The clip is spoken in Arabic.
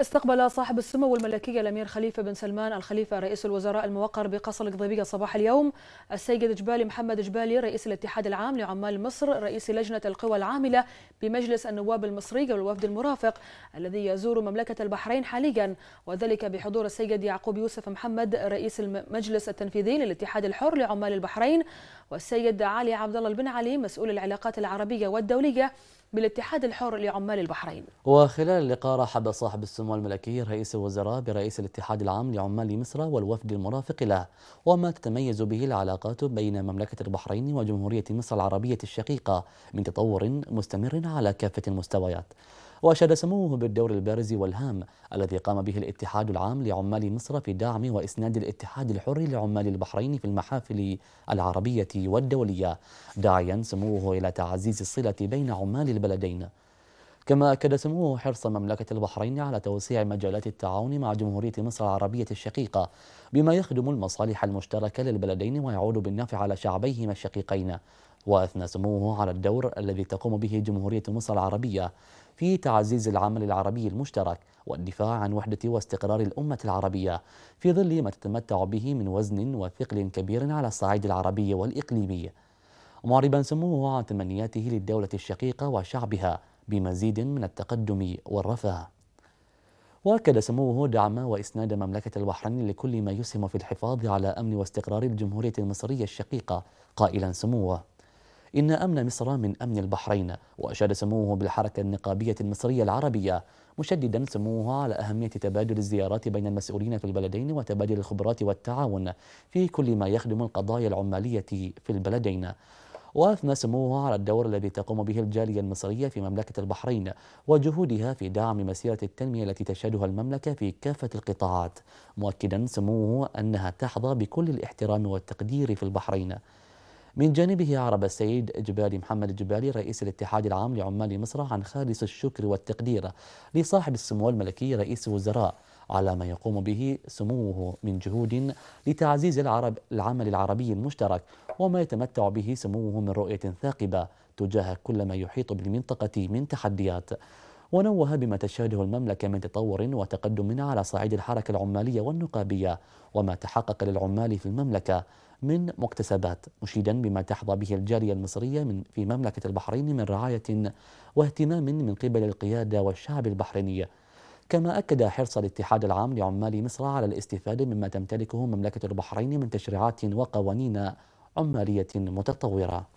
استقبل صاحب السمو الملكية الأمير خليفة بن سلمان الخليفة رئيس الوزراء الموقر بقصر القضيبية صباح اليوم السيد جبالي محمد جبالي رئيس الاتحاد العام لعمال مصر رئيس لجنة القوى العاملة بمجلس النواب المصري والوفد المرافق الذي يزور مملكة البحرين حاليا وذلك بحضور السيد يعقوب يوسف محمد رئيس المجلس التنفيذي للاتحاد الحر لعمال البحرين والسيد علي عبد الله بن علي مسؤول العلاقات العربية والدولية بالاتحاد الحر لعمال البحرين وخلال اللقاء رحب صاحب السمو سمو الملكي رئيس الوزراء برئيس الاتحاد العام لعمال مصر والوفد المرافق له وما تتميز به العلاقات بين مملكة البحرين وجمهورية مصر العربية الشقيقة من تطور مستمر على كافة المستويات وأشاد سموه بالدور البارز والهام الذي قام به الاتحاد العام لعمال مصر في دعم وإسناد الاتحاد الحر لعمال البحرين في المحافل العربية والدولية داعيا سموه إلى تعزيز الصلة بين عمال البلدين كما أكد سموه حرص مملكة البحرين على توسيع مجالات التعاون مع جمهورية مصر العربية الشقيقة بما يخدم المصالح المشتركة للبلدين ويعود بالنفع على شعبيهما الشقيقين وأثنى سموه على الدور الذي تقوم به جمهورية مصر العربية في تعزيز العمل العربي المشترك والدفاع عن وحدة واستقرار الأمة العربية في ظل ما تتمتع به من وزن وثقل كبير على الصعيد العربي والإقليمي معربا سموه عن تمنياته للدولة الشقيقة وشعبها بمزيد من التقدم والرفاه واكد سموه دعم واسناد مملكه البحرين لكل ما يسهم في الحفاظ على امن واستقرار الجمهوريه المصريه الشقيقه قائلا سموه ان امن مصر من امن البحرين واشاد سموه بالحركه النقابيه المصريه العربيه مشددا سموه على اهميه تبادل الزيارات بين المسؤولين في البلدين وتبادل الخبرات والتعاون في كل ما يخدم القضايا العماليه في البلدين واثنى سموها على الدور الذي تقوم به الجاليه المصريه في مملكه البحرين وجهودها في دعم مسيره التنميه التي تشهدها المملكه في كافه القطاعات مؤكدا سموه انها تحظى بكل الاحترام والتقدير في البحرين من جانبه عرب السيد جبالي محمد الجبالي رئيس الاتحاد العام لعمال مصر عن خالص الشكر والتقدير لصاحب السمو الملكي رئيس الوزراء على ما يقوم به سموه من جهود لتعزيز العرب العمل العربي المشترك وما يتمتع به سموه من رؤية ثاقبة تجاه كل ما يحيط بالمنطقة من تحديات ونوه بما تشهده المملكة من تطور وتقدم على صعيد الحركة العمالية والنقابية وما تحقق للعمال في المملكة من مكتسبات مشيدا بما تحظى به الجالية المصرية من في مملكة البحرين من رعاية واهتمام من قبل القيادة والشعب البحريني كما أكد حرص الاتحاد العام لعمال مصر على الاستفادة مما تمتلكه مملكة البحرين من تشريعات وقوانين عمالية متطورة